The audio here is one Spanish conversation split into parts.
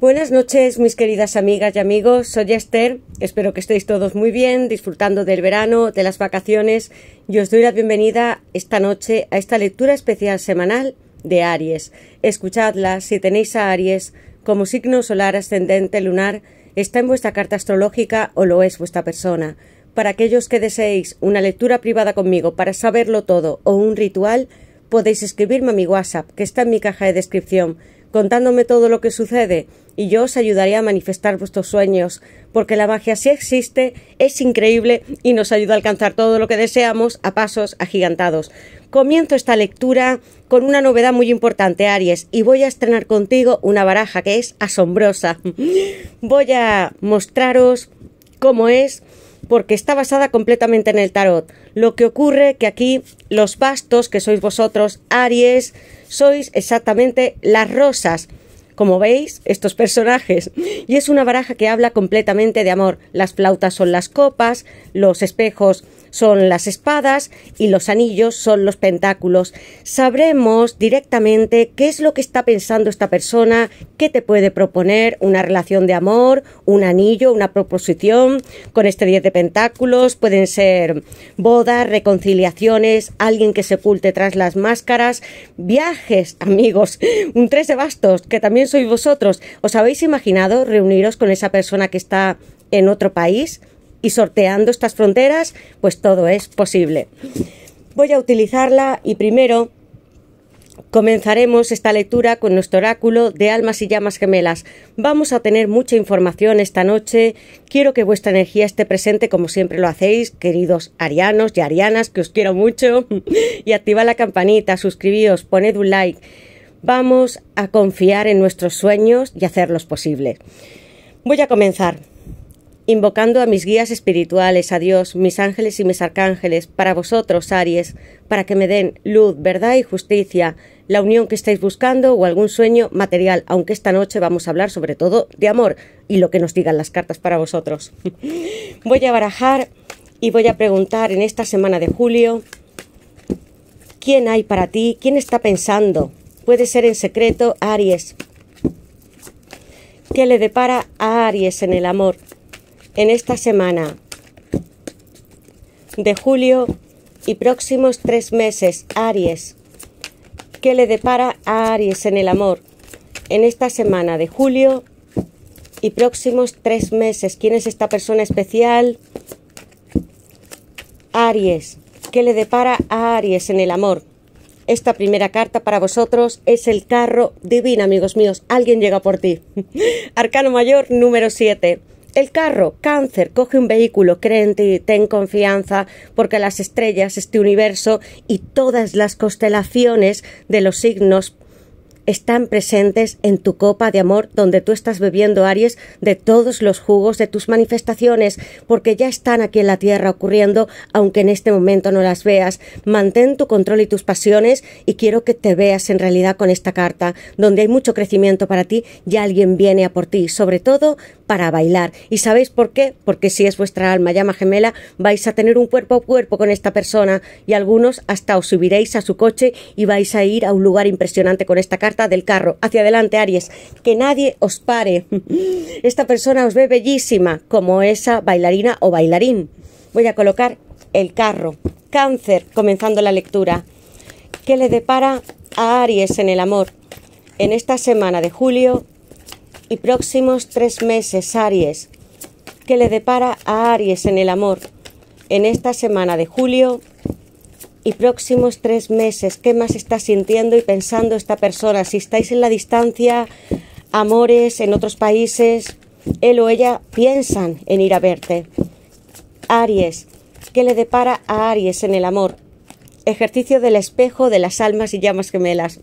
Buenas noches, mis queridas amigas y amigos. Soy Esther. Espero que estéis todos muy bien, disfrutando del verano, de las vacaciones. Y os doy la bienvenida esta noche a esta lectura especial semanal de Aries. Escuchadla si tenéis a Aries como signo solar ascendente lunar, está en vuestra carta astrológica o lo es vuestra persona. Para aquellos que deseéis una lectura privada conmigo para saberlo todo o un ritual, podéis escribirme a mi WhatsApp, que está en mi caja de descripción, contándome todo lo que sucede y yo os ayudaré a manifestar vuestros sueños, porque la magia sí existe, es increíble y nos ayuda a alcanzar todo lo que deseamos a pasos agigantados. Comienzo esta lectura con una novedad muy importante, Aries, y voy a estrenar contigo una baraja que es asombrosa. Voy a mostraros cómo es porque está basada completamente en el tarot. Lo que ocurre que aquí los pastos que sois vosotros, Aries, sois exactamente las rosas. Como veis, estos personajes. Y es una baraja que habla completamente de amor. Las flautas son las copas, los espejos son las espadas y los anillos son los pentáculos. Sabremos directamente qué es lo que está pensando esta persona, qué te puede proponer una relación de amor, un anillo, una proposición. Con este 10 de pentáculos pueden ser bodas, reconciliaciones, alguien que se tras las máscaras, viajes, amigos, un tres de bastos, que también sois vosotros. ¿Os habéis imaginado reuniros con esa persona que está en otro país? y sorteando estas fronteras, pues todo es posible. Voy a utilizarla y primero comenzaremos esta lectura con nuestro oráculo de almas y llamas gemelas. Vamos a tener mucha información esta noche. Quiero que vuestra energía esté presente como siempre lo hacéis, queridos arianos y arianas, que os quiero mucho. y activa la campanita, suscribíos, poned un like. Vamos a confiar en nuestros sueños y hacerlos posibles. Voy a comenzar invocando a mis guías espirituales, a Dios, mis ángeles y mis arcángeles, para vosotros, Aries, para que me den luz, verdad y justicia, la unión que estáis buscando o algún sueño material, aunque esta noche vamos a hablar sobre todo de amor y lo que nos digan las cartas para vosotros. voy a barajar y voy a preguntar en esta semana de julio, ¿quién hay para ti? ¿Quién está pensando? Puede ser en secreto, Aries. ¿Qué le depara a Aries en el amor? en esta semana de julio y próximos tres meses, Aries. ¿Qué le depara a Aries en el amor? En esta semana de julio y próximos tres meses, ¿quién es esta persona especial? Aries. ¿Qué le depara a Aries en el amor? Esta primera carta para vosotros es el carro divino, amigos míos. Alguien llega por ti. Arcano mayor número 7. El carro, cáncer, coge un vehículo, cree y ti, ten confianza, porque las estrellas, este universo y todas las constelaciones de los signos están presentes en tu copa de amor donde tú estás bebiendo, Aries, de todos los jugos de tus manifestaciones, porque ya están aquí en la Tierra ocurriendo, aunque en este momento no las veas. Mantén tu control y tus pasiones y quiero que te veas en realidad con esta carta, donde hay mucho crecimiento para ti y alguien viene a por ti, sobre todo para bailar. ¿Y sabéis por qué? Porque si es vuestra alma llama gemela, vais a tener un cuerpo a cuerpo con esta persona y algunos hasta os subiréis a su coche y vais a ir a un lugar impresionante con esta carta del carro. Hacia adelante, Aries, que nadie os pare. Esta persona os ve bellísima como esa bailarina o bailarín. Voy a colocar el carro. Cáncer, comenzando la lectura. ¿Qué le depara a Aries en el amor? En esta semana de julio y próximos tres meses, Aries, ¿qué le depara a Aries en el amor en esta semana de julio y próximos tres meses, qué más está sintiendo y pensando esta persona, si estáis en la distancia, amores en otros países, él o ella piensan en ir a verte. Aries, ¿qué le depara a Aries en el amor ejercicio del espejo de las almas y llamas gemelas.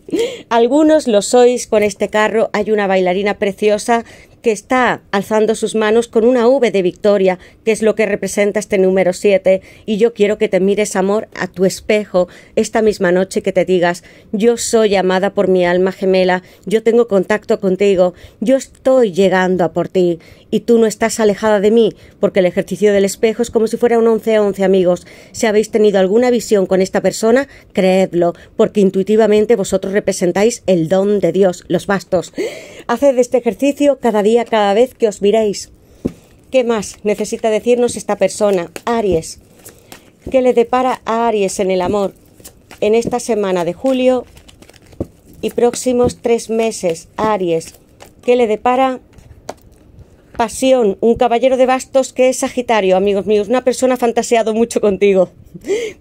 Algunos lo sois con este carro. Hay una bailarina preciosa que está alzando sus manos con una V de victoria, que es lo que representa este número 7, y yo quiero que te mires, amor, a tu espejo esta misma noche que te digas, yo soy amada por mi alma gemela, yo tengo contacto contigo, yo estoy llegando a por ti, y tú no estás alejada de mí, porque el ejercicio del espejo es como si fuera un 11 a 11, amigos. Si habéis tenido alguna visión con esta persona, creedlo, porque intuitivamente vosotros representáis el don de Dios, los bastos. Haced este ejercicio cada cada vez que os miréis. ¿Qué más necesita decirnos esta persona? Aries. ¿Qué le depara a Aries en el amor en esta semana de julio y próximos tres meses? Aries. ¿Qué le depara? Pasión, un caballero de bastos que es Sagitario, amigos míos. Una persona fantaseado mucho contigo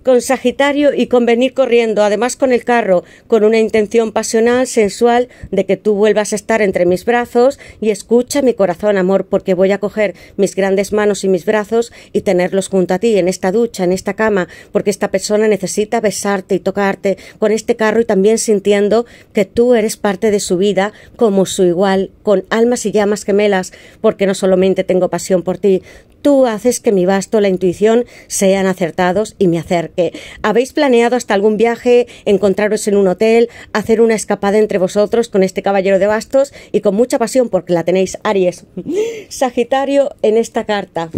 con Sagitario y con venir corriendo, además con el carro, con una intención pasional, sensual, de que tú vuelvas a estar entre mis brazos y escucha mi corazón, amor, porque voy a coger mis grandes manos y mis brazos y tenerlos junto a ti, en esta ducha, en esta cama, porque esta persona necesita besarte y tocarte con este carro y también sintiendo que tú eres parte de su vida como su igual, con almas y llamas gemelas, porque no solamente tengo pasión por ti, Tú haces que mi basto, la intuición, sean acertados y me acerque. ¿Habéis planeado hasta algún viaje, encontraros en un hotel, hacer una escapada entre vosotros con este caballero de bastos y con mucha pasión porque la tenéis, Aries? Sagitario en esta carta.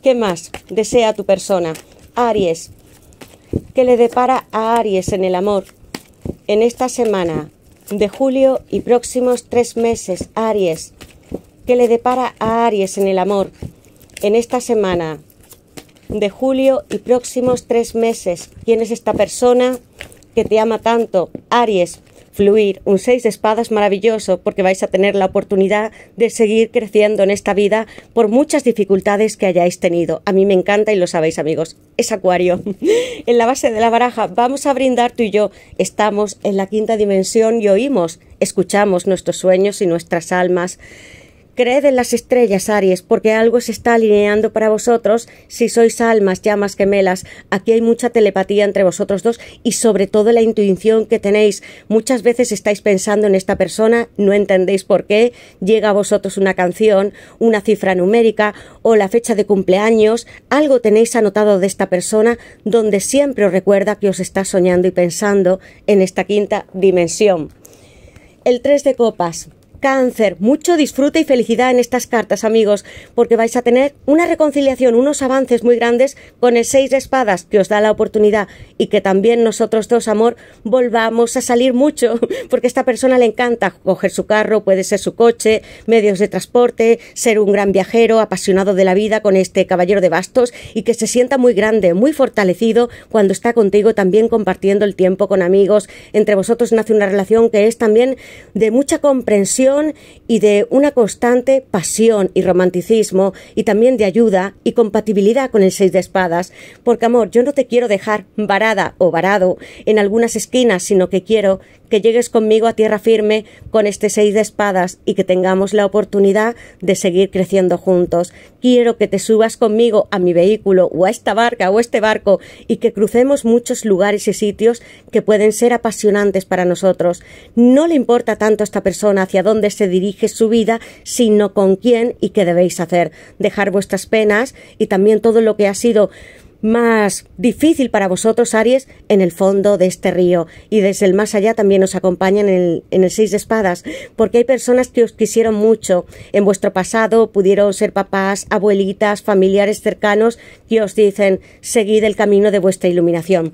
¿Qué más desea tu persona? Aries. ¿Qué le depara a Aries en el amor? En esta semana de julio y próximos tres meses, Aries. ¿Qué le depara a Aries en el amor? en esta semana de julio y próximos tres meses. ¿Quién es esta persona que te ama tanto? Aries, fluir, un seis de espadas maravilloso, porque vais a tener la oportunidad de seguir creciendo en esta vida por muchas dificultades que hayáis tenido. A mí me encanta y lo sabéis amigos, es acuario. en la base de la baraja vamos a brindar tú y yo, estamos en la quinta dimensión y oímos, escuchamos nuestros sueños y nuestras almas. Creed en las estrellas, Aries, porque algo se está alineando para vosotros si sois almas, llamas, gemelas. Aquí hay mucha telepatía entre vosotros dos y sobre todo la intuición que tenéis. Muchas veces estáis pensando en esta persona, no entendéis por qué, llega a vosotros una canción, una cifra numérica o la fecha de cumpleaños, algo tenéis anotado de esta persona donde siempre os recuerda que os está soñando y pensando en esta quinta dimensión. El 3 de copas cáncer. Mucho disfrute y felicidad en estas cartas, amigos, porque vais a tener una reconciliación, unos avances muy grandes con el seis de espadas que os da la oportunidad y que también nosotros dos, amor, volvamos a salir mucho, porque esta persona le encanta coger su carro, puede ser su coche, medios de transporte, ser un gran viajero, apasionado de la vida con este caballero de bastos y que se sienta muy grande, muy fortalecido cuando está contigo también compartiendo el tiempo con amigos. Entre vosotros nace una relación que es también de mucha comprensión y de una constante pasión y romanticismo y también de ayuda y compatibilidad con el seis de espadas, porque amor, yo no te quiero dejar varada o varado en algunas esquinas, sino que quiero que llegues conmigo a tierra firme con este seis de espadas y que tengamos la oportunidad de seguir creciendo juntos. Quiero que te subas conmigo a mi vehículo o a esta barca o este barco y que crucemos muchos lugares y sitios que pueden ser apasionantes para nosotros. No le importa tanto a esta persona hacia dónde dónde se dirige su vida, sino con quién y qué debéis hacer. Dejar vuestras penas y también todo lo que ha sido más difícil para vosotros, Aries, en el fondo de este río. Y desde el más allá también os acompañan en el, en el Seis de Espadas, porque hay personas que os quisieron mucho en vuestro pasado, pudieron ser papás, abuelitas, familiares cercanos, que os dicen, seguid el camino de vuestra iluminación.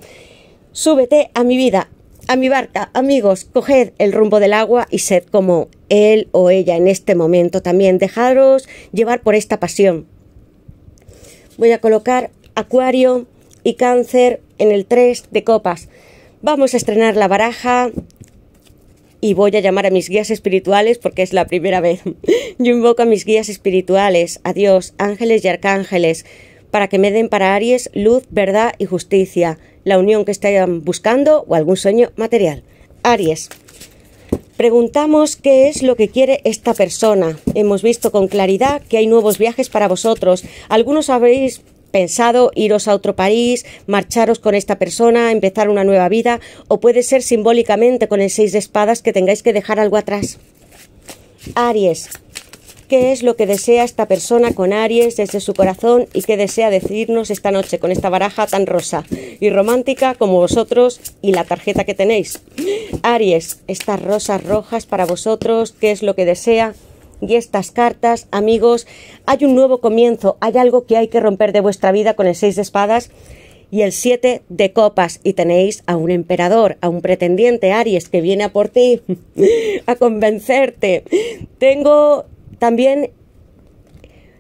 Súbete a mi vida, a mi barca, amigos, coged el rumbo del agua y sed como él o ella en este momento también. Dejaros llevar por esta pasión. Voy a colocar Acuario y Cáncer en el tres de copas. Vamos a estrenar la baraja y voy a llamar a mis guías espirituales porque es la primera vez. Yo invoco a mis guías espirituales, a Dios, ángeles y arcángeles, para que me den para Aries luz, verdad y justicia la unión que estén buscando o algún sueño material. Aries. Preguntamos qué es lo que quiere esta persona. Hemos visto con claridad que hay nuevos viajes para vosotros. Algunos habréis pensado iros a otro país, marcharos con esta persona, empezar una nueva vida, o puede ser simbólicamente con el seis de espadas que tengáis que dejar algo atrás. Aries, qué es lo que desea esta persona con Aries desde su corazón y qué desea decirnos esta noche con esta baraja tan rosa y romántica como vosotros y la tarjeta que tenéis. Aries, estas rosas rojas para vosotros, qué es lo que desea y estas cartas, amigos, hay un nuevo comienzo, hay algo que hay que romper de vuestra vida con el seis de espadas y el siete de copas y tenéis a un emperador, a un pretendiente Aries que viene a por ti, a convencerte. Tengo también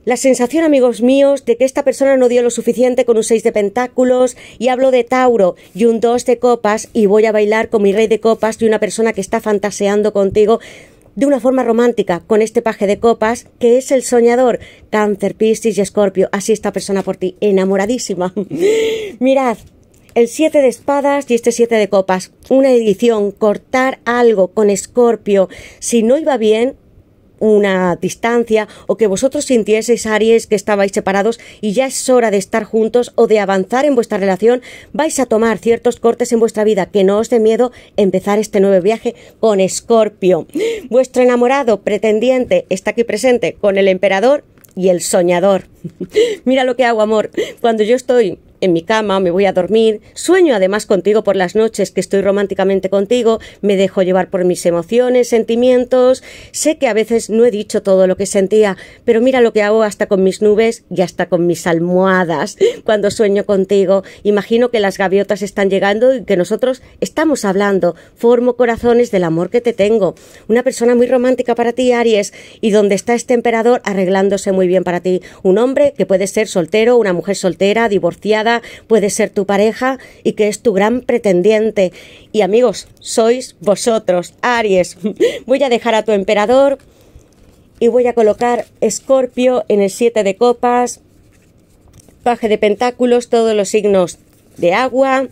la sensación, amigos míos, de que esta persona no dio lo suficiente con un 6 de pentáculos y hablo de Tauro y un 2 de copas y voy a bailar con mi rey de copas y una persona que está fantaseando contigo de una forma romántica con este paje de copas que es el soñador cáncer, piscis y escorpio. Así esta persona por ti, enamoradísima. Mirad, el 7 de espadas y este 7 de copas. Una edición, cortar algo con escorpio. Si no iba bien, una distancia o que vosotros sintieseis, Aries, que estabais separados y ya es hora de estar juntos o de avanzar en vuestra relación, vais a tomar ciertos cortes en vuestra vida que no os dé miedo empezar este nuevo viaje con Escorpio. Vuestro enamorado pretendiente está aquí presente con el emperador y el soñador. Mira lo que hago, amor. Cuando yo estoy en mi cama, me voy a dormir, sueño además contigo por las noches que estoy románticamente contigo, me dejo llevar por mis emociones, sentimientos, sé que a veces no he dicho todo lo que sentía, pero mira lo que hago hasta con mis nubes y hasta con mis almohadas cuando sueño contigo, imagino que las gaviotas están llegando y que nosotros estamos hablando, formo corazones del amor que te tengo, una persona muy romántica para ti, Aries, y donde está este emperador arreglándose muy bien para ti, un hombre que puede ser soltero, una mujer soltera, divorciada, puede ser tu pareja y que es tu gran pretendiente. Y amigos, sois vosotros, Aries. Voy a dejar a tu emperador y voy a colocar Escorpio en el siete de copas, paje de pentáculos, todos los signos de agua,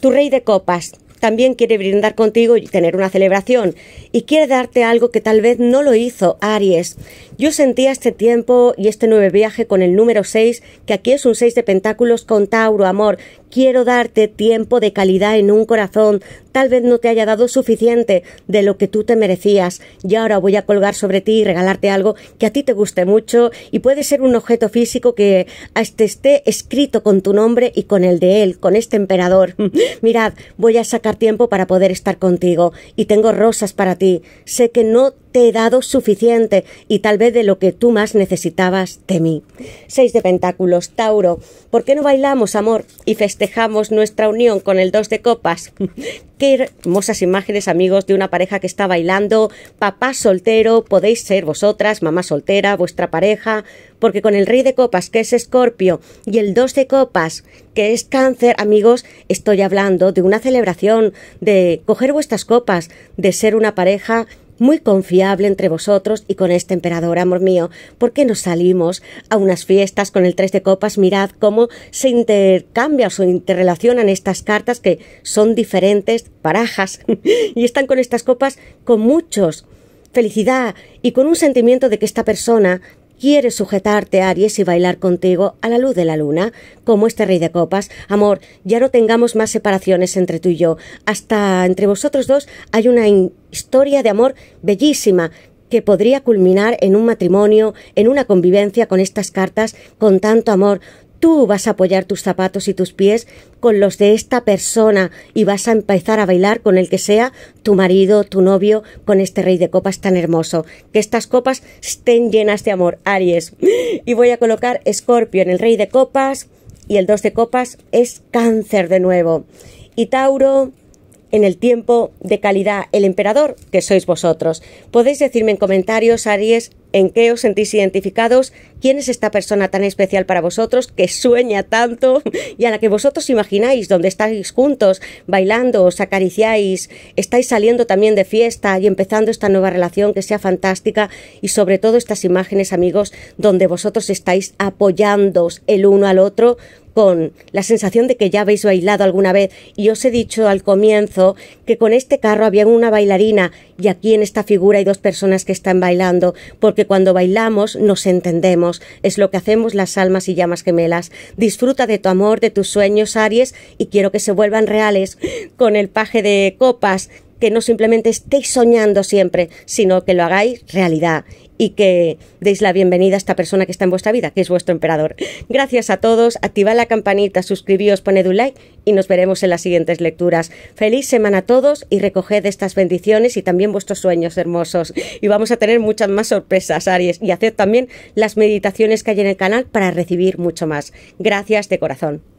tu rey de copas, también quiere brindar contigo y tener una celebración y quiere darte algo que tal vez no lo hizo Aries. Yo sentía este tiempo y este nuevo viaje con el número 6, que aquí es un 6 de pentáculos con Tauro, amor. Quiero darte tiempo de calidad en un corazón, Tal vez no te haya dado suficiente de lo que tú te merecías y ahora voy a colgar sobre ti y regalarte algo que a ti te guste mucho y puede ser un objeto físico que esté escrito con tu nombre y con el de él, con este emperador. Mirad, voy a sacar tiempo para poder estar contigo y tengo rosas para ti. Sé que no te he dado suficiente y tal vez de lo que tú más necesitabas de mí. Seis de Pentáculos, Tauro, ¿por qué no bailamos, amor, y festejamos nuestra unión con el dos de copas? qué hermosas imágenes, amigos, de una pareja que está bailando, papá soltero, podéis ser vosotras, mamá soltera, vuestra pareja, porque con el rey de copas, que es Escorpio, y el dos de copas, que es cáncer, amigos, estoy hablando de una celebración, de coger vuestras copas, de ser una pareja muy confiable entre vosotros y con este emperador, amor mío. ...porque nos salimos a unas fiestas con el tres de copas? Mirad cómo se intercambian o se interrelacionan estas cartas que son diferentes ...parajas... y están con estas copas con muchos felicidad y con un sentimiento de que esta persona Quiere sujetarte, Aries, y bailar contigo a la luz de la luna, como este rey de copas. Amor, ya no tengamos más separaciones entre tú y yo. Hasta entre vosotros dos hay una historia de amor bellísima que podría culminar en un matrimonio, en una convivencia con estas cartas, con tanto amor. Tú vas a apoyar tus zapatos y tus pies con los de esta persona y vas a empezar a bailar con el que sea tu marido, tu novio, con este rey de copas tan hermoso. Que estas copas estén llenas de amor, Aries. Y voy a colocar Escorpio en el rey de copas y el dos de copas es cáncer de nuevo. Y Tauro en el tiempo de calidad, el emperador que sois vosotros. Podéis decirme en comentarios, Aries, en qué os sentís identificados, quién es esta persona tan especial para vosotros, que sueña tanto y a la que vosotros imagináis, donde estáis juntos, bailando, os acariciáis, estáis saliendo también de fiesta y empezando esta nueva relación que sea fantástica y sobre todo estas imágenes, amigos, donde vosotros estáis apoyándoos el uno al otro con la sensación de que ya habéis bailado alguna vez y os he dicho al comienzo que con este carro había una bailarina y aquí en esta figura hay dos personas que están bailando porque cuando bailamos nos entendemos, es lo que hacemos las almas y llamas gemelas. Disfruta de tu amor, de tus sueños, Aries, y quiero que se vuelvan reales con el paje de copas, que no simplemente estéis soñando siempre, sino que lo hagáis realidad y que deis la bienvenida a esta persona que está en vuestra vida, que es vuestro emperador. Gracias a todos, activad la campanita, suscribíos, poned un like y nos veremos en las siguientes lecturas. Feliz semana a todos y recoged estas bendiciones y también vuestros sueños hermosos. Y vamos a tener muchas más sorpresas, Aries, y haced también las meditaciones que hay en el canal para recibir mucho más. Gracias de corazón.